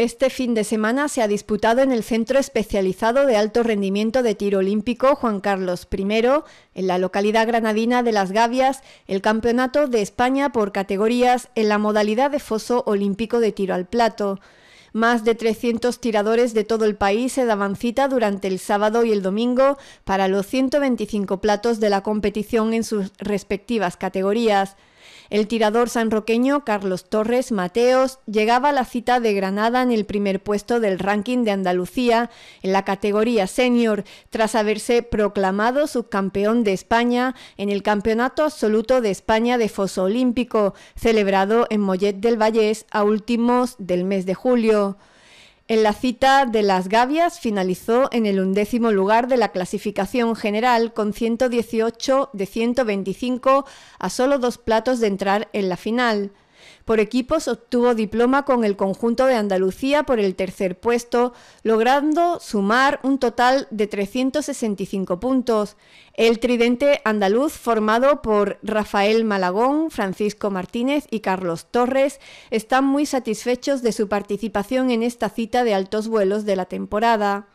Este fin de semana se ha disputado en el Centro Especializado de Alto Rendimiento de Tiro Olímpico Juan Carlos I, en la localidad granadina de Las Gavias, el Campeonato de España por categorías en la modalidad de foso olímpico de tiro al plato. Más de 300 tiradores de todo el país se daban cita durante el sábado y el domingo para los 125 platos de la competición en sus respectivas categorías. El tirador sanroqueño Carlos Torres Mateos llegaba a la cita de Granada en el primer puesto del ranking de Andalucía en la categoría senior, tras haberse proclamado subcampeón de España en el Campeonato Absoluto de España de Foso Olímpico, celebrado en Mollet del Vallés a últimos del mes de julio. En la cita de las Gavias finalizó en el undécimo lugar de la clasificación general con 118 de 125 a solo dos platos de entrar en la final. Por equipos obtuvo diploma con el conjunto de Andalucía por el tercer puesto, logrando sumar un total de 365 puntos. El tridente andaluz formado por Rafael Malagón, Francisco Martínez y Carlos Torres están muy satisfechos de su participación en esta cita de altos vuelos de la temporada.